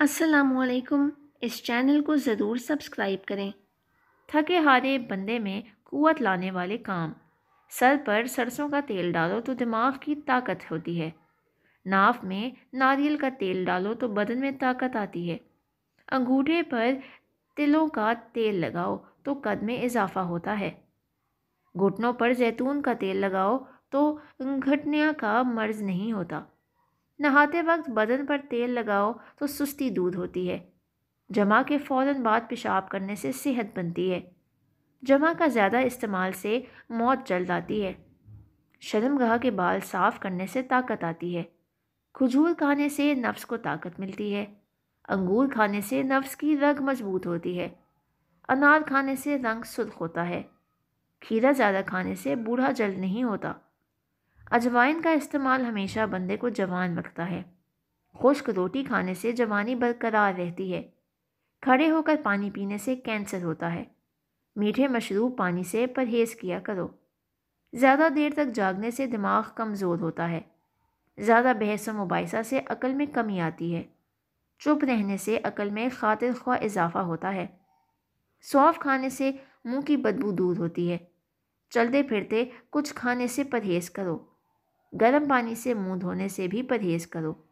असलकुम इस चैनल को ज़रूर सब्सक्राइब करें थके हारे बंदे में कुवत लाने वाले काम सर पर सरसों का तेल डालो तो दिमाग की ताकत होती है नाफ में नारियल का तेल डालो तो बदन में ताकत आती है अंगूठे पर तिलों का तेल लगाओ तो कद में इजाफा होता है घुटनों पर जैतून का तेल लगाओ तो घटनिया का मर्ज नहीं होता नहाते वक्त बदन पर तेल लगाओ तो सुस्ती दूर होती है जमा के फ़ौर बाद पेशाब करने से सेहत बनती है जमा का ज़्यादा इस्तेमाल से मौत जल्द आती है शर्मगाह के बाल साफ़ करने से ताकत आती है खजूर खाने से नफ्स को ताकत मिलती है अंगूर खाने से नफ्स की रग मजबूत होती है अनार खाने से रंग सुर्ख होता है खीरा ज़्यादा खाने से बूढ़ा जल्द नहीं होता अजवाइन का इस्तेमाल हमेशा बंदे को जवान रखता है खुश्क रोटी खाने से जवानी बरकरार रहती है खड़े होकर पानी पीने से कैंसर होता है मीठे मशरूब पानी से परहेज़ किया करो ज़्यादा देर तक जागने से दिमाग कमज़ोर होता है ज़्यादा बहस व मुबासा से अकल में कमी आती है चुप रहने से अकल में खातिर ख्वा इजाफा होता है सौंफ खाने से मुंह की बदबू दूर होती है चलते फिरते कुछ खाने से परहेज़ करो गर्म पानी से मुंह धोने से भी परहेज़ करो